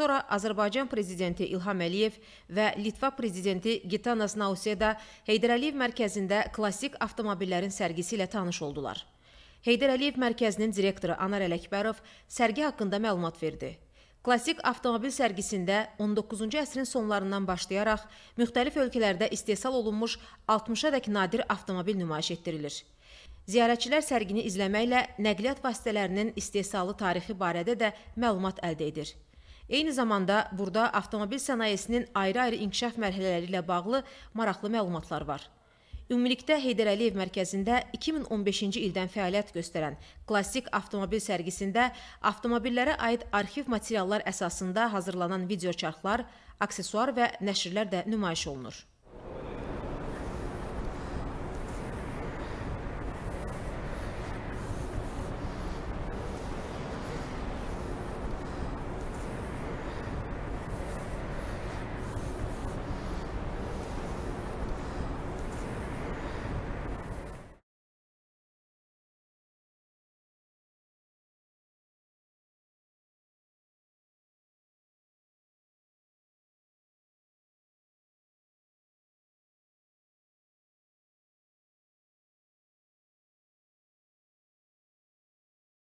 Sonra Azərbaycan prezidenti İlham Əliyev və Litva prezidenti Gitanas Nauseda Heydər Əliyev mərkəzində klassik avtomobillərin sərgisi ilə tanış oldular. Heydər Əliyev mərkəzinin direktoru Anar Ələkbərov sərgi haqqında məlumat verdi. Klassik avtomobil sərgisində 19-cu əsrin sonlarından başlayaraq müxtəlif ölkələrdə istehsal olunmuş 60-adək nadir avtomobil nümayiş etdirilir. Ziyarətçilər sərgini izləməklə nəqliyyat vasitələrinin istehsalı tarixi barədə də məlumat əldə edir. Eyni zamanda burada avtomobil sənayesinin ayrı-ayrı inkişaf mərhələləri ilə bağlı maraqlı məlumatlar var. Ümumilikdə Heydər Əliyev mərkəzində 2015-ci ildən fəaliyyət göstərən klassik avtomobil sərgisində avtomobillərə aid arxiv materiallar əsasında hazırlanan videoçarxlar, aksesuar və nəşrlər də nümayiş olunur.